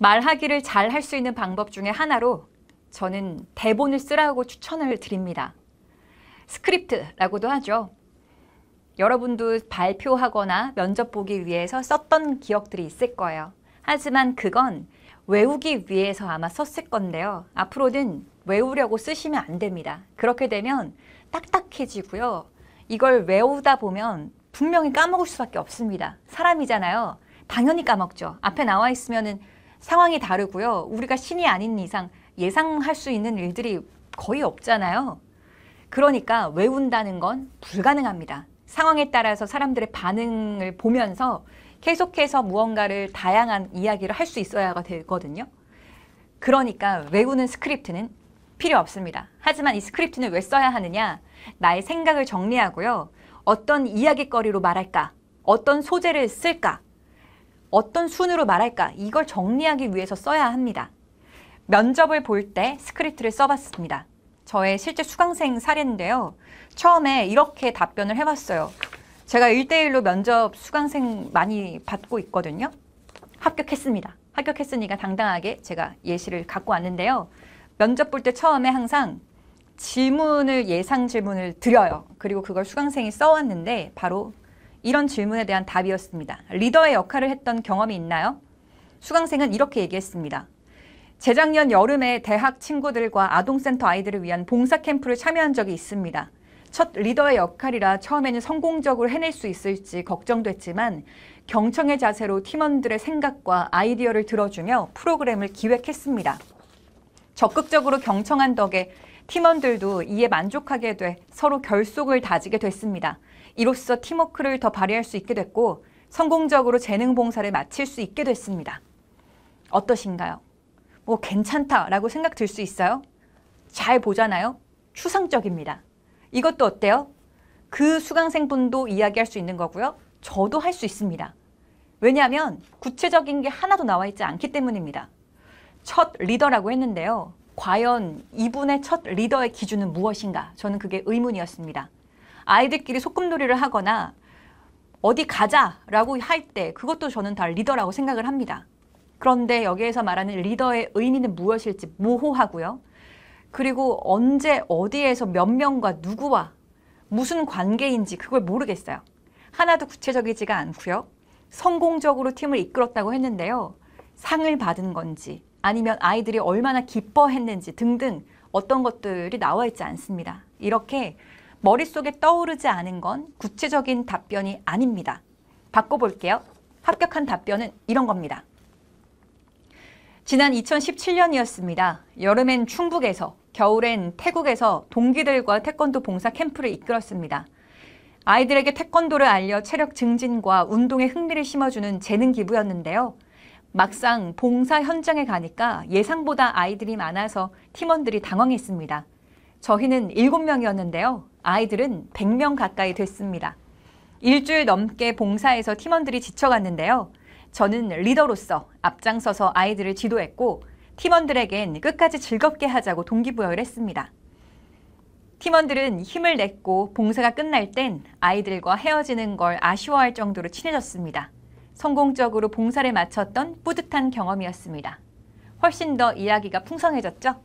말하기를 잘 할 수 있는 방법 중에 하나로 저는 대본을 쓰라고 추천을 드립니다. 스크립트라고도 하죠. 여러분도 발표하거나 면접 보기 위해서 썼던 기억들이 있을 거예요. 하지만 그건 외우기 위해서 아마 썼을 건데요. 앞으로는 외우려고 쓰시면 안 됩니다. 그렇게 되면 딱딱해지고요. 이걸 외우다 보면 분명히 까먹을 수밖에 없습니다. 사람이잖아요. 당연히 까먹죠. 앞에 나와 있으면은 상황이 다르고요. 우리가 신이 아닌 이상 예상할 수 있는 일들이 거의 없잖아요. 그러니까 외운다는 건 불가능합니다. 상황에 따라서 사람들의 반응을 보면서 계속해서 무언가를 다양한 이야기를 할 수 있어야 되거든요. 그러니까 외우는 스크립트는 필요 없습니다. 하지만 이 스크립트는 왜 써야 하느냐? 나의 생각을 정리하고요. 어떤 이야기거리로 말할까? 어떤 소재를 쓸까? 어떤 순으로 말할까 이걸 정리하기 위해서 써야 합니다. 면접을 볼 때 스크립트를 써봤습니다. 저의 실제 수강생 사례인데요. 처음에 이렇게 답변을 해봤어요. 제가 일대일로 면접 수강생 많이 받고 있거든요. 합격했습니다. 합격했으니까 당당하게 제가 예시를 갖고 왔는데요. 면접 볼 때 처음에 항상 질문을 예상 질문을 드려요. 그리고 그걸 수강생이 써왔는데 바로 이런 질문에 대한 답이었습니다. 리더의 역할을 했던 경험이 있나요? 수강생은 이렇게 얘기했습니다. 재작년 여름에 대학 친구들과 아동센터 아이들을 위한 봉사 캠프를 참여한 적이 있습니다. 첫 리더의 역할이라 처음에는 성공적으로 해낼 수 있을지 걱정됐지만 경청의 자세로 팀원들의 생각과 아이디어를 들어주며 프로그램을 기획했습니다. 적극적으로 경청한 덕에 팀원들도 이에 만족하게 돼 서로 결속을 다지게 됐습니다. 이로써 팀워크를 더 발휘할 수 있게 됐고 성공적으로 재능 봉사를 마칠 수 있게 됐습니다. 어떠신가요? 뭐 괜찮다라고 생각 들 수 있어요? 잘 보잖아요? 추상적입니다. 이것도 어때요? 그 수강생분도 이야기할 수 있는 거고요. 저도 할 수 있습니다. 왜냐하면 구체적인 게 하나도 나와 있지 않기 때문입니다. 첫 리더라고 했는데요. 과연 이분의 첫 리더의 기준은 무엇인가? 저는 그게 의문이었습니다. 아이들끼리 소꿉놀이를 하거나 어디 가자라고 할 때 그것도 저는 다 리더라고 생각을 합니다. 그런데 여기에서 말하는 리더의 의미는 무엇일지 모호하고요. 그리고 언제 어디에서 몇 명과 누구와 무슨 관계인지 그걸 모르겠어요. 하나도 구체적이지가 않고요. 성공적으로 팀을 이끌었다고 했는데요. 상을 받은 건지 아니면 아이들이 얼마나 기뻐했는지 등등 어떤 것들이 나와 있지 않습니다. 이렇게 머릿속에 떠오르지 않은 건 구체적인 답변이 아닙니다. 바꿔볼게요. 합격한 답변은 이런 겁니다. 지난 2017년이었습니다. 여름엔 충북에서, 겨울엔 태국에서 동기들과 태권도 봉사 캠프를 이끌었습니다. 아이들에게 태권도를 알려 체력 증진과 운동에 흥미를 심어주는 재능 기부였는데요. 막상 봉사 현장에 가니까 예상보다 아이들이 많아서 팀원들이 당황했습니다. 저희는 7명이었는데요. 아이들은 100명 가까이 됐습니다. 일주일 넘게 봉사에서 팀원들이 지쳐갔는데요. 저는 리더로서 앞장서서 아이들을 지도했고 팀원들에겐 끝까지 즐겁게 하자고 동기부여를 했습니다. 팀원들은 힘을 냈고 봉사가 끝날 땐 아이들과 헤어지는 걸 아쉬워할 정도로 친해졌습니다. 성공적으로 봉사를 마쳤던 뿌듯한 경험이었습니다. 훨씬 더 이야기가 풍성해졌죠?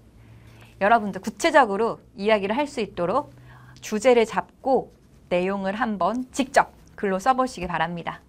여러분도 구체적으로 이야기를 할 수 있도록 주제를 잡고 내용을 한번 직접 글로 써보시기 바랍니다.